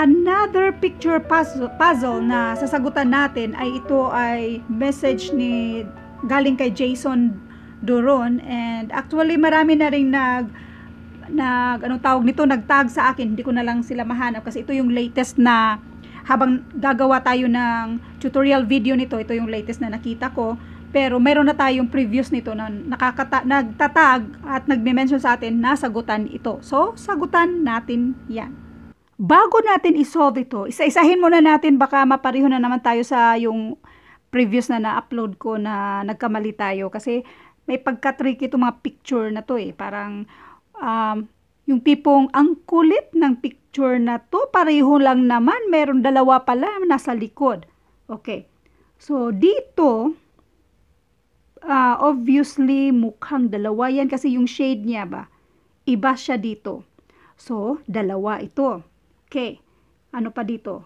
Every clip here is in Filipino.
Another picture puzzle, puzzle na sasagutan natin ay ito ay message ni galing kay Jason Duron and actually marami na rin nag nag anong tawag nito nagtag sa akin hindi ko na lang sila mahanap kasi ito yung latest na habang gagawa tayo ng tutorial video nito ito yung latest na nakita ko pero meron na tayong previous nito na nakakata nagtatag at nagme-mention sa atin na sagutan ito so sagutan natin yan bago natin isolve ito, isa-isahin muna natin baka mapareho na naman tayo sa yung previous na na-upload ko na nagkamali tayo kasi may pagka-tricky itong mga picture na to eh. Parang um, yung tipong ang kulit ng picture na to, pareho lang naman, meron dalawa pala nasa likod. Okay. So, dito, uh, obviously, mukhang dalawa yan kasi yung shade niya ba, iba siya dito. So, dalawa ito. Okay. Ano pa dito?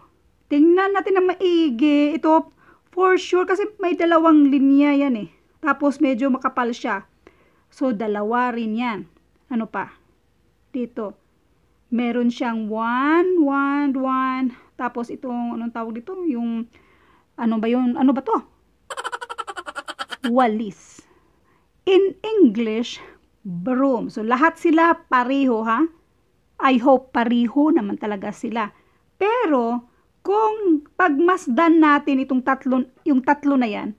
Tingnan natin ng maigi. Ito, for sure, kasi may dalawang linya yan eh. Tapos, medyo makapal siya. So, dalawa rin yan. Ano pa? Dito. Meron siyang 1, 1, 1. Tapos, itong, anong tawag dito? Yung, ano ba yun? Ano ba to? Walis. In English, broom. So, lahat sila pareho, ha? I hope pariho naman talaga sila. Pero, kung pagmasdan natin itong tatlo, yung tatlo na yan,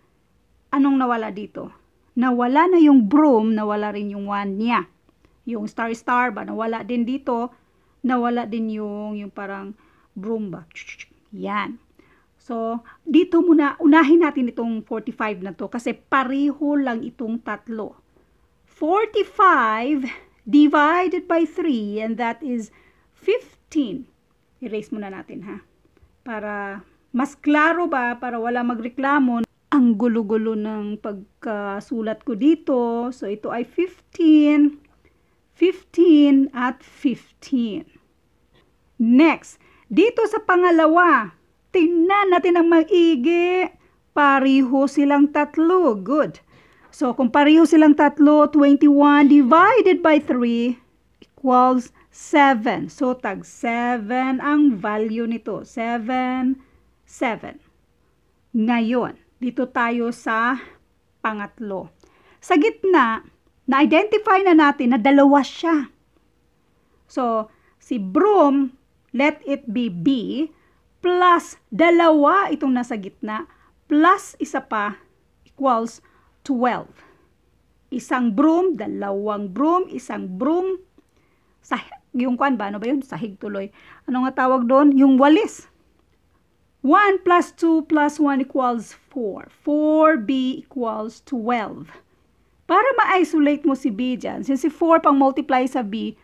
anong nawala dito? Nawala na yung broom, nawala rin yung one niya. Yung star-star ba, nawala din dito. Nawala din yung, yung parang broom ba. Yan. So, dito muna, unahin natin itong 45 na to kasi pariho lang itong tatlo. 45 divided by 3 and that is 15. Erase muna natin ha. Para mas klaro ba, para wala magreklamo. Ang gulo-gulo ng pagkasulat ko dito. So ito ay 15, 15 at 15. Next, dito sa pangalawa, tingnan natin ang maigi. Pariho silang tatlo. Good. So, kung pareho silang tatlo, 21 divided by 3 equals 7. So, tag 7 ang value nito. 7, 7. Ngayon, dito tayo sa pangatlo. Sa gitna, na-identify na natin na dalawa siya. So, si broom, let it be B, plus dalawa itong nasa gitna, plus isa pa, equals 1 12. Isang broom, dalawang broom, isang broom, sa yung kwan ba? Ano ba yun? Sahig tuloy. Ano nga tawag doon? Yung walis. 1 plus 2 plus 1 equals 4. 4b equals 12. Para ma-isolate mo si b dyan, since si 4 pang multiply sa b,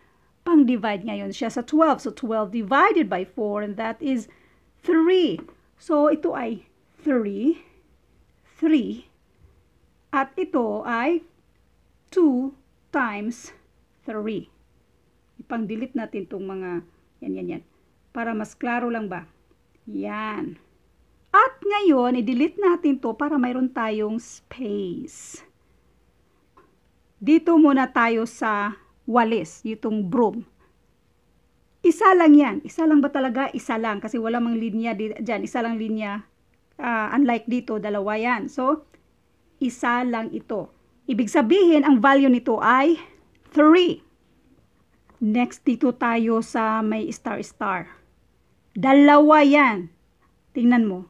pang-divide ngayon siya sa 12. So, 12 divided by 4, and that is 3. So, ito ay 3, 3, at ito ay 2 times 3. Ipang-delete natin itong mga, yan, yan, yan. Para mas klaro lang ba? Yan. At ngayon, i-delete natin to para mayroon tayong space. Dito muna tayo sa walis, itong broom. Isa lang yan. Isa lang ba talaga? Isa lang. Kasi wala mang linya dyan. Isa lang linya. Uh, unlike dito, dalawa yan. So, isa lang ito. Ibig sabihin, ang value nito ay 3. Next, dito tayo sa may star-star. Dalawa yan. Tingnan mo.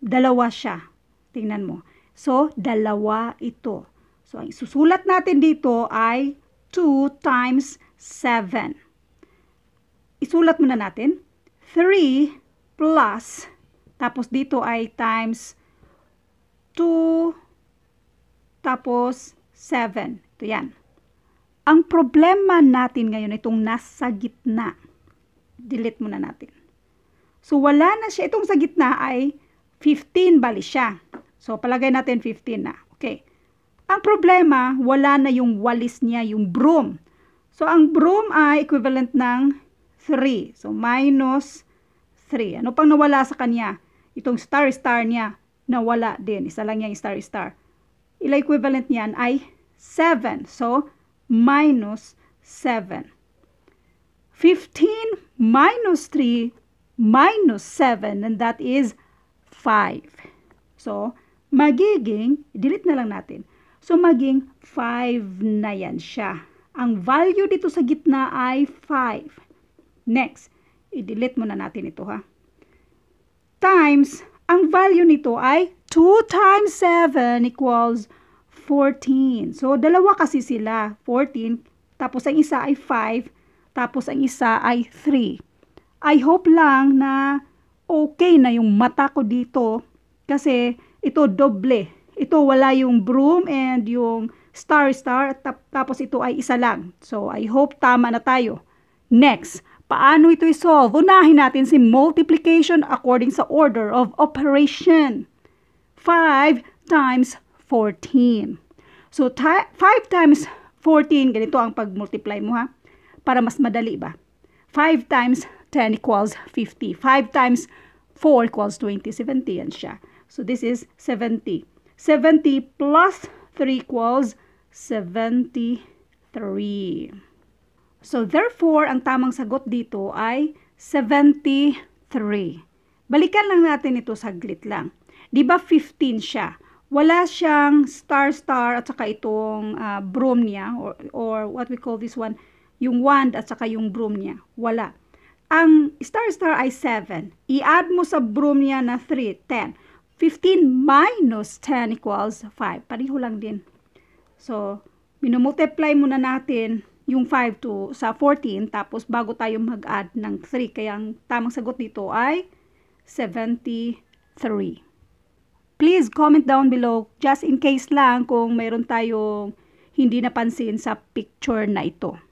Dalawa siya. Tingnan mo. So, dalawa ito. So, ang susulat natin dito ay 2 times 7. Isulat muna natin. 3 plus, tapos dito ay times 2 tapos 7. Ito yan. Ang problema natin ngayon, itong nasa gitna. Delete muna natin. So, wala na siya. Itong sa gitna ay 15 bali siya. So, palagay natin 15 na. Okay. Ang problema, wala na yung walis niya, yung broom. So, ang broom ay equivalent ng 3. So, minus 3. Ano pang nawala sa kanya? Itong star-star niya, nawala din. Isa lang niya yung star-star ila equivalent niyan ay 7. So, minus 7. 15 minus 3 minus 7 and that is 5. So, magiging, delete na lang natin. So, maging 5 na yan siya. Ang value dito sa gitna ay 5. Next, i-delete muna natin ito ha. Times ang value nito ay 2 times 7 equals 14. So, dalawa kasi sila, 14, tapos ang isa ay 5, tapos ang isa ay 3. I hope lang na okay na yung mata ko dito kasi ito doble. Ito wala yung broom and yung star star tap tapos ito ay isa lang. So I hope tama na tayo. Next, Paano ito isolve? Unahin natin si multiplication according sa order of operation. 5 times 14. So, 5 times 14, ganito ang pag-multiply mo ha. Para mas madali ba? 5 times 10 equals 50. 5 times 4 equals 20. 70 yan siya. So, this is 70. 70 plus 3 equals 73. So, therefore, ang tamang sagot dito ay 73. Balikan lang natin ito saglit lang. Di ba 15 siya? Wala siyang star-star at saka itong uh, broom niya or, or what we call this one, yung wand at saka yung broom niya. Wala. Ang star-star ay 7. I-add mo sa broom niya na 3, 10. 15 minus 10 equals 5. Pariho lang din. So, minumultiply muna natin yung 5 to sa 14 tapos bago tayo mag-add ng 3 kaya ang tamang sagot dito ay 73. Please comment down below just in case lang kung mayroon tayong hindi napansin sa picture na ito.